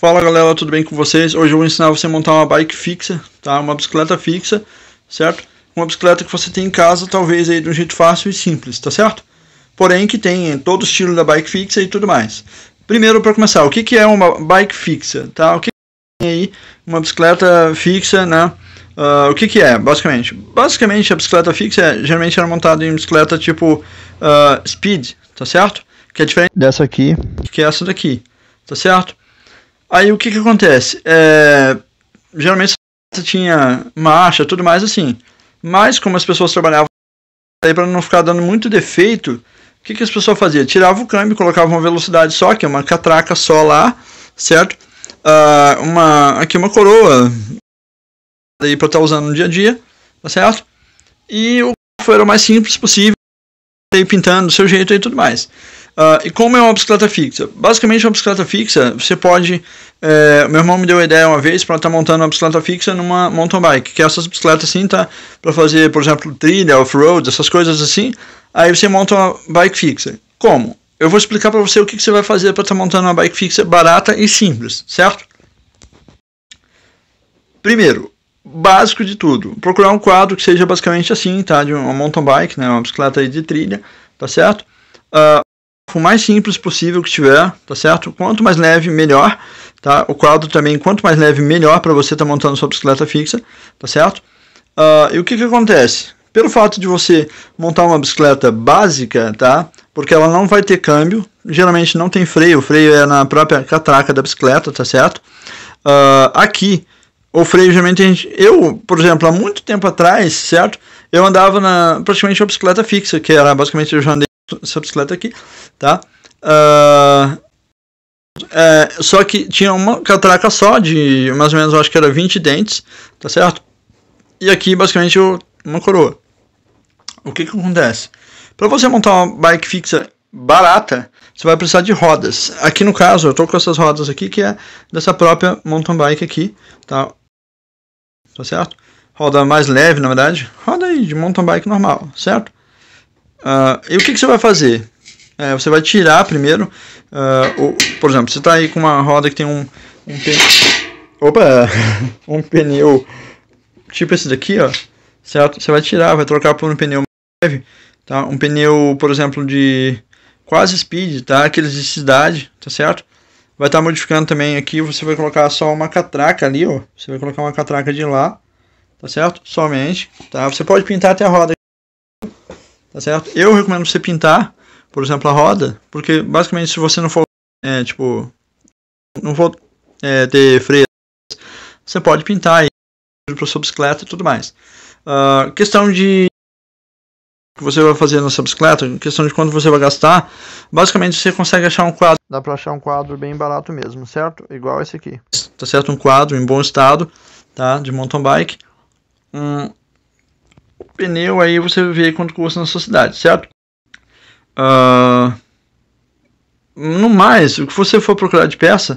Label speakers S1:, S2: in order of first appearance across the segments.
S1: Fala galera, tudo bem com vocês? Hoje eu vou ensinar você a montar uma bike fixa, tá? Uma bicicleta fixa, certo? Uma bicicleta que você tem em casa, talvez aí de um jeito fácil e simples, tá certo? Porém que tem todo o estilo da bike fixa e tudo mais. Primeiro para começar, o que, que é uma bike fixa, tá? O que, que é aí uma bicicleta fixa, né? Uh, o que, que é, basicamente? Basicamente a bicicleta fixa é, geralmente era é montada em bicicleta tipo uh, speed, tá certo? Que é diferente dessa aqui, que é essa daqui, tá certo? Aí o que que acontece? É, geralmente tinha marcha, tudo mais assim. Mas como as pessoas trabalhavam aí para não ficar dando muito defeito, o que, que as pessoas faziam? Tiravam o câmbio, colocavam uma velocidade só, que é uma catraca só lá, certo? Uh, uma, aqui uma coroa aí para estar tá usando no dia a dia, tá certo? E o foi o mais simples possível, ir pintando do seu jeito e tudo mais. Uh, e como é uma bicicleta fixa? Basicamente, uma bicicleta fixa, você pode. É, meu irmão me deu a ideia uma vez para estar tá montando uma bicicleta fixa numa mountain bike, que é essas bicicletas assim, tá? Para fazer, por exemplo, trilha, off-road, essas coisas assim. Aí você monta uma bike fixa. Como? Eu vou explicar para você o que, que, você vai fazer para estar tá montando uma bike fixa barata e simples, certo? Primeiro, básico de tudo. Procurar um quadro que seja basicamente assim, tá? De uma mountain bike, né? Uma bicicleta de trilha, tá certo? Uh, o mais simples possível que tiver, tá certo? Quanto mais leve, melhor, tá? O quadro também, quanto mais leve, melhor para você estar tá montando sua bicicleta fixa, tá certo? Uh, e o que que acontece? Pelo fato de você montar uma bicicleta básica, tá? Porque ela não vai ter câmbio, geralmente não tem freio, o freio é na própria catraca da bicicleta, tá certo? Uh, aqui o freio geralmente a gente, eu, por exemplo, há muito tempo atrás, certo? Eu andava na praticamente uma bicicleta fixa, que era basicamente eu já andei essa bicicleta aqui, tá? Uh, é, só que tinha uma catraca só de mais ou menos, acho que era 20 dentes, tá certo? E aqui basicamente eu, uma coroa. O que que acontece? Para você montar uma bike fixa barata, você vai precisar de rodas. Aqui no caso, eu estou com essas rodas aqui, que é dessa própria mountain bike aqui, tá? tá certo? Roda mais leve, na verdade, roda aí de mountain bike normal, certo? Uh, e o que, que, você vai fazer? É, você vai tirar primeiro, uh, o, por exemplo, você está aí com uma roda que tem um, um pneu, opa, um pneu tipo esse daqui, ó, certo? Você vai tirar, vai trocar por um pneu leve, tá? Um pneu, por exemplo, de quase speed, tá? Aqueles de cidade, tá certo? Vai estar tá modificando também aqui, você vai colocar só uma catraca ali, ó. Você vai colocar uma catraca de lá, tá certo? Somente, tá? Você pode pintar até a roda, tá certo? Eu recomendo você pintar, por exemplo, a roda, porque basicamente se você não for, é, tipo, não for é, ter freio, você pode pintar aí para sua bicicleta e tudo mais. Uh, questão de que você vai fazer nessa bicicleta, em questão de quanto você vai gastar, basicamente você consegue achar um quadro. Dá para achar um quadro bem barato mesmo, certo? Igual esse aqui. Tá certo? Um quadro em bom estado, tá? De mountain bike. Um pneu aí você vê quanto custa na sua cidade, certo? Uh... No mais, o que você for procurar de peça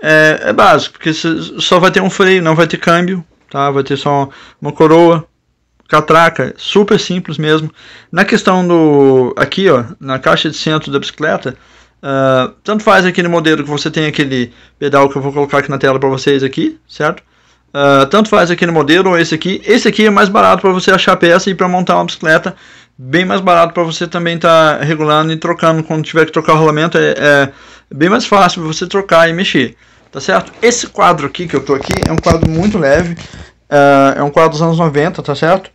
S1: é, é básico, porque só vai ter um freio, não vai ter câmbio, tá? Vai ter só uma coroa, catraca, super simples mesmo. Na questão do. Aqui, ó, na caixa de centro da bicicleta, uh, tanto faz aquele modelo que você tem aquele pedal que eu vou colocar aqui na tela para vocês aqui, certo? Uh, tanto faz aquele modelo ou esse aqui. Esse aqui é mais barato para você achar peça e para montar uma bicicleta. Bem mais barato para você também estar tá regulando e trocando. Quando tiver que trocar o rolamento, é, é bem mais fácil você trocar e mexer. Tá certo? Esse quadro aqui que eu tô aqui é um quadro muito leve. Uh, é um quadro dos anos 90, tá certo?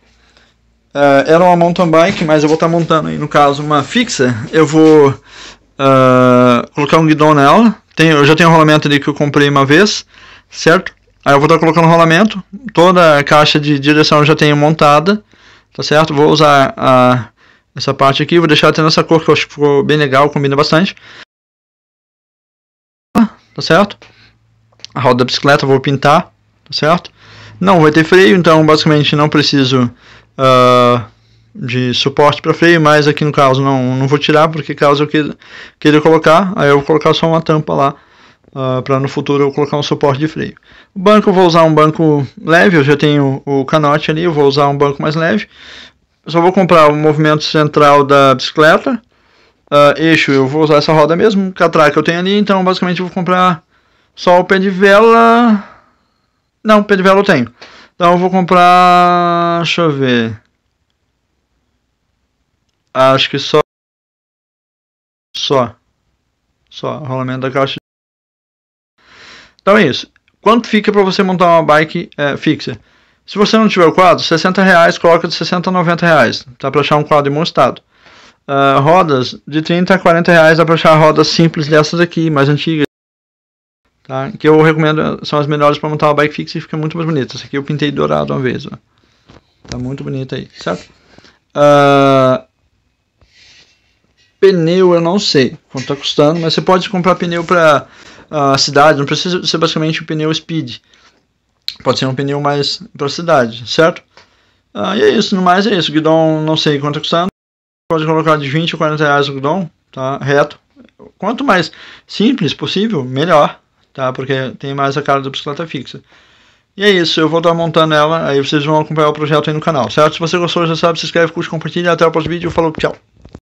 S1: Uh, era uma mountain bike, mas eu vou estar tá montando aí, no caso, uma fixa. Eu vou uh, colocar um guidão nela. Tenho, eu já tenho um rolamento ali que eu comprei uma vez, certo? Aí eu vou estar tá colocando o rolamento. Toda a caixa de direção eu já tenho montada, tá certo? Vou usar a, essa parte aqui. Vou deixar até nessa cor que eu acho que ficou bem legal, combina bastante. Tá certo? A roda da bicicleta eu vou pintar, tá certo? Não vai ter freio, então basicamente não preciso uh, de suporte para freio, mas aqui no caso não, não vou tirar, porque caso eu queira, queira colocar, aí eu vou colocar só uma tampa lá, uh, ah, para no futuro eu colocar um suporte de freio. O banco eu vou usar um banco leve, eu já tenho o canote ali, eu vou usar um banco mais leve. Eu só vou comprar o movimento central da bicicleta, uh, eixo eu vou usar essa roda mesmo, catraca eu tenho ali, então basicamente eu vou comprar só o pé de vela... Não, pé de vela eu tenho. Então eu vou comprar. Deixa eu ver. Acho que só. Só. Só. Rolamento da caixa. Então é isso. Quanto fica para você montar uma bike é, fixa? Se você não tiver o quadro, 60 reais, coloca de 60 a 90 reais. Dá para achar um quadro em bom estado. Uh, rodas, de 30 a 40 reais dá para achar rodas simples dessas aqui, mais antigas. Tá? Que eu recomendo, são as melhores para montar uma bike fixa e fica muito mais bonita. Essa aqui eu pintei dourado uma vez. Ó. Tá muito bonita aí, certo? Uh, pneu eu não sei quanto tá custando, mas você pode comprar pneu para a uh, cidade, não precisa ser basicamente um pneu speed. Pode ser um pneu mais para cidade, certo? Uh, e é isso, no mais é isso. Guidon não sei quanto tá custando. Pode colocar de 20 a 40 reais o guidon, tá? Reto. Quanto mais simples possível, melhor tá? Porque tem mais a cara da bicicleta fixa. E é isso, eu vou estar montando ela, aí vocês vão acompanhar o projeto aí no canal, certo? Se você gostou, já sabe, se inscreve, curte, compartilha, até o próximo vídeo, falou, tchau!